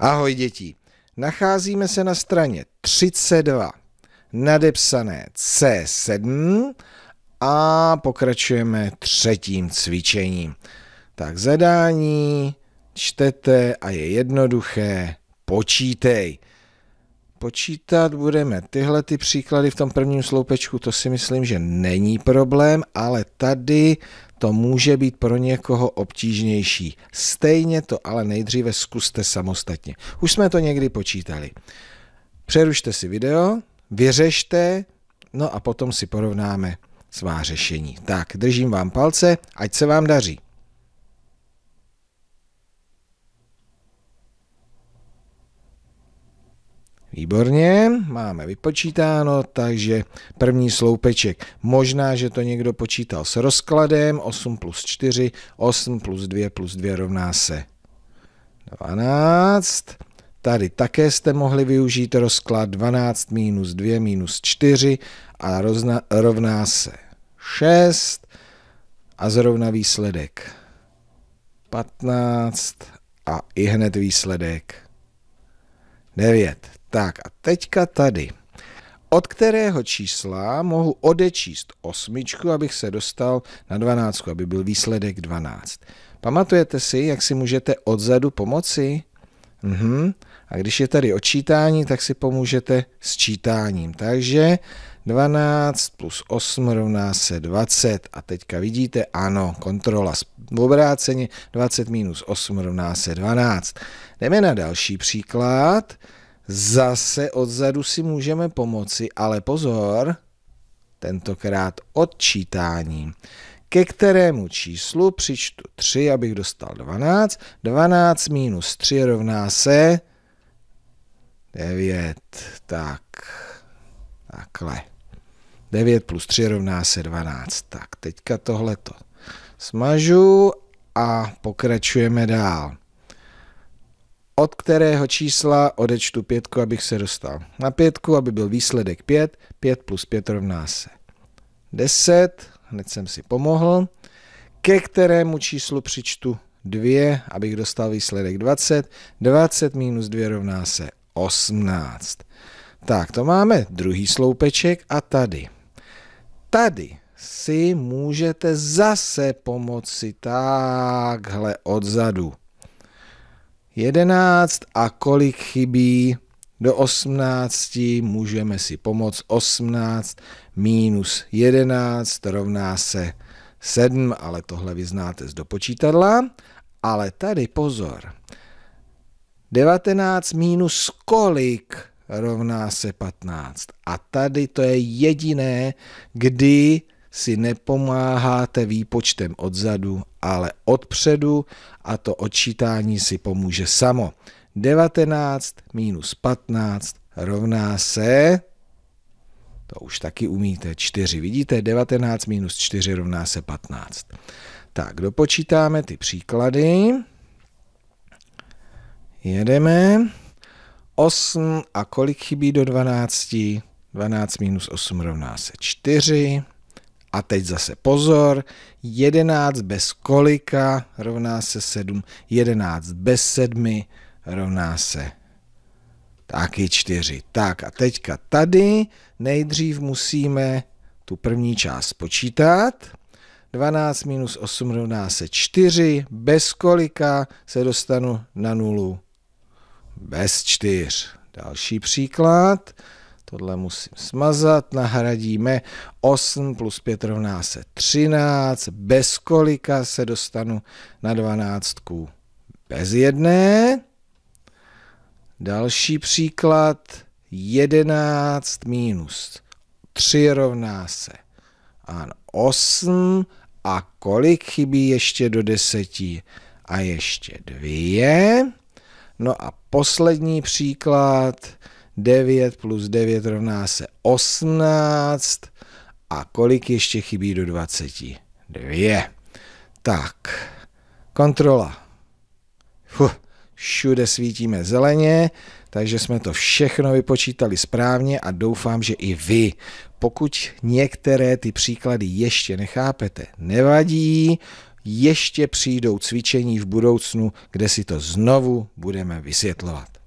Ahoj děti, nacházíme se na straně 32, nadepsané C7 a pokračujeme třetím cvičením. Tak zadání čtete a je jednoduché, počítej. Počítat budeme tyhle ty příklady v tom prvním sloupečku, to si myslím, že není problém, ale tady to může být pro někoho obtížnější. Stejně to ale nejdříve zkuste samostatně. Už jsme to někdy počítali. Přerušte si video, vyřešte, no a potom si porovnáme svá řešení. Tak, držím vám palce, ať se vám daří. Výborně, máme vypočítáno, takže první sloupeček. Možná, že to někdo počítal s rozkladem, 8 plus 4, 8 plus 2 plus 2 rovná se 12. Tady také jste mohli využít rozklad 12 minus 2 minus 4 a rozna, rovná se 6 a zrovna výsledek 15 a i hned výsledek 9. Tak a teďka tady. Od kterého čísla mohu odečíst osmičku, abych se dostal na dvanáctku, aby byl výsledek 12. Pamatujete si, jak si můžete odzadu pomoci? Mhm. A když je tady odčítání, tak si pomůžete s čítáním. Takže 12 plus 8 rovná se 20. A teďka vidíte, ano, kontrola obráceně, 20 minus 8 rovná se 12. Jdeme na další příklad. Zase odzadu si můžeme pomoci, ale pozor, tentokrát odčítáním, ke kterému číslu přičtu 3, abych dostal 12. 12 minus 3 rovná se 9. Tak, takhle. 9 plus 3 rovná se 12. Tak, teďka tohleto smažu a pokračujeme dál od kterého čísla odečtu pětku, abych se dostal na pětku, aby byl výsledek 5. 5 plus 5 rovná se 10. Hned jsem si pomohl. Ke kterému číslu přičtu 2, abych dostal výsledek 20. 20 minus 2 rovná se 18. Tak, to máme druhý sloupeček a tady. Tady si můžete zase pomoci takhle odzadu. 11 a kolik chybí do 18, můžeme si pomoct 18 minus 11 rovná se 7, ale tohle vy znáte z dopočítadla. Ale tady pozor, 19 minus kolik rovná se 15. A tady to je jediné, kdy si nepomáháte výpočtem odzadu, ale odpředu a to odčítání si pomůže samo. 19 minus 15 rovná se, to už taky umíte, 4. Vidíte, 19 minus 4 rovná se 15. Tak, dopočítáme ty příklady. Jedeme. 8 a kolik chybí do 12? 12 minus 8 rovná se 4. A teď zase pozor, 11 bez kolika rovná se 7, 11 bez 7 rovná se taky 4. Tak a teďka tady nejdřív musíme tu první část počítat. 12 minus 8 rovná se 4, bez kolika se dostanu na nulu? Bez 4. Další příklad. Tohle musím smazat, nahradíme 8 plus 5 rovná se 13, bez kolika se dostanu na 12 bez jedné. Další příklad, 11 minus 3 rovná se ano, 8 a kolik chybí ještě do 10 A ještě 2. No a poslední příklad, 9 plus 9 rovná se 18. A kolik ještě chybí do 20? 2. Tak, kontrola. Fuh, všude svítíme zeleně, takže jsme to všechno vypočítali správně a doufám, že i vy. Pokud některé ty příklady ještě nechápete, nevadí, ještě přijdou cvičení v budoucnu, kde si to znovu budeme vysvětlovat.